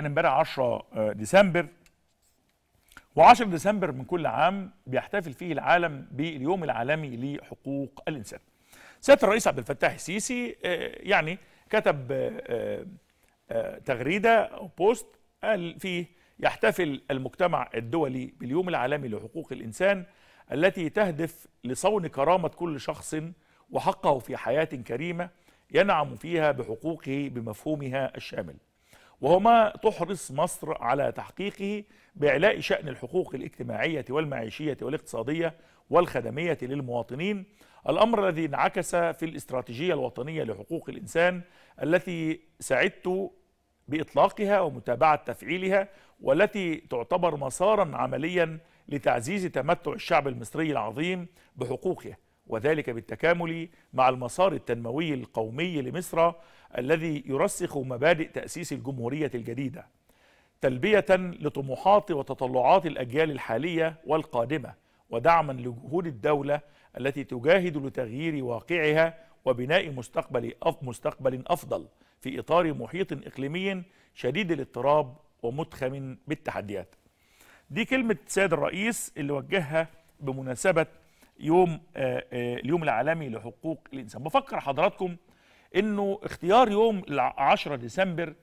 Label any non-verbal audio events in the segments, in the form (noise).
كان امبارح 10 آه، ديسمبر و10 ديسمبر من كل عام بيحتفل فيه العالم باليوم العالمي لحقوق الانسان. سياده الرئيس عبد الفتاح السيسي آه، يعني كتب آه، تغريده او بوست قال فيه يحتفل المجتمع الدولي باليوم العالمي لحقوق الانسان التي تهدف لصون كرامه كل شخص وحقه في حياه كريمه ينعم فيها بحقوقه بمفهومها الشامل. وهو ما تحرص مصر على تحقيقه بإعلاء شأن الحقوق الاجتماعية والمعيشية والاقتصادية والخدمية للمواطنين الأمر الذي انعكس في الاستراتيجية الوطنية لحقوق الإنسان التي سعدت بإطلاقها ومتابعة تفعيلها والتي تعتبر مسارا عمليا لتعزيز تمتع الشعب المصري العظيم بحقوقه وذلك بالتكامل مع المسار التنموي القومي لمصر الذي يرسخ مبادئ تأسيس الجمهورية الجديدة تلبية لطموحات وتطلعات الأجيال الحالية والقادمة ودعما لجهود الدولة التي تجاهد لتغيير واقعها وبناء مستقبل مستقبل أفضل في إطار محيط إقليمي شديد الاضطراب ومتخم بالتحديات دي كلمة سيد الرئيس اللي وجهها بمناسبة يوم آه، آه، اليوم العالمي لحقوق الانسان بفكر حضراتكم انه اختيار يوم 10 ديسمبر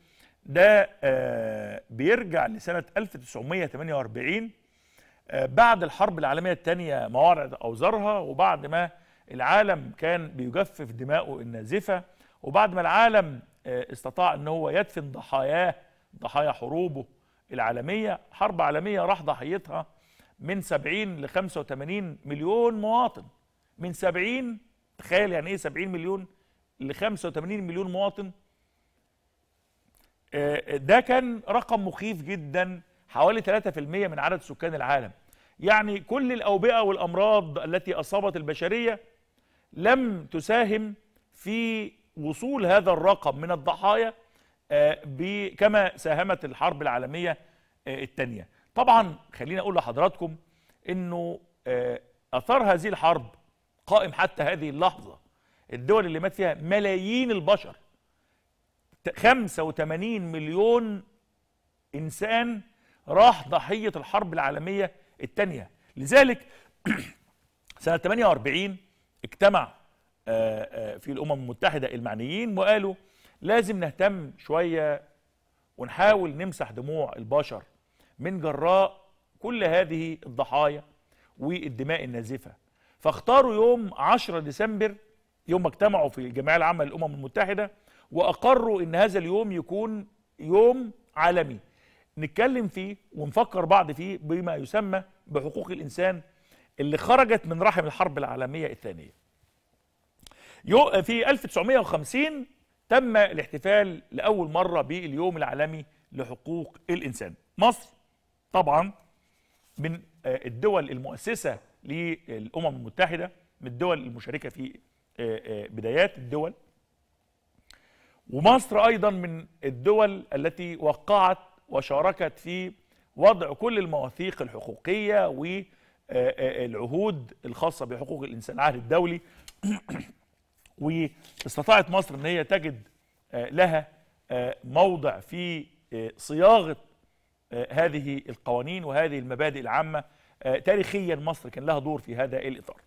ده آه، بيرجع لسنه 1948 بعد الحرب العالميه الثانيه موارد اوزارها وبعد ما العالم كان بيجفف دماؤه النازفه وبعد ما العالم استطاع ان هو يدفن ضحاياه ضحايا حروبه العالميه حرب عالميه راح ضحيتها من 70 ل 85 مليون مواطن من 70 تخيل يعني ايه 70 مليون ل 85 مليون مواطن آه، ده كان رقم مخيف جدا حوالي 3% من عدد سكان العالم يعني كل الأوبئة والأمراض التي أصابت البشرية لم تساهم في وصول هذا الرقم من الضحايا آه، كما ساهمت الحرب العالمية آه، الثانية طبعا خليني اقول لحضراتكم انه آه، اثار هذه الحرب قائم حتى هذه اللحظه الدول اللي مات فيها ملايين البشر 85 مليون انسان راح ضحيه الحرب العالميه الثانيه لذلك (clears throat) سنه 48 اجتمع آه، آه، في الامم المتحده المعنيين وقالوا لازم نهتم شويه ونحاول نمسح دموع البشر من جراء كل هذه الضحايا والدماء النازفة فاختاروا يوم 10 ديسمبر يوم اجتمعوا في الجمعية العامة للأمم المتحدة وأقروا أن هذا اليوم يكون يوم عالمي نتكلم فيه ونفكر بعض فيه بما يسمى بحقوق الإنسان اللي خرجت من رحم الحرب العالمية الثانية في 1950 تم الاحتفال لأول مرة باليوم العالمي لحقوق الإنسان مصر طبعا من آه، الدول المؤسسة للأمم المتحدة من الدول المشاركة في آه، آه، بدايات الدول ومصر أيضا من الدول التي وقعت وشاركت في وضع كل المواثيق الحقوقية والعهود الخاصة بحقوق الإنسان العهد الدولي (clears throat) واستطاعت مصر أن هي تجد لها موضع في صياغة آه، هذه القوانين وهذه المبادئ العامة آه، تاريخيا مصر كان لها دور في هذا الإطار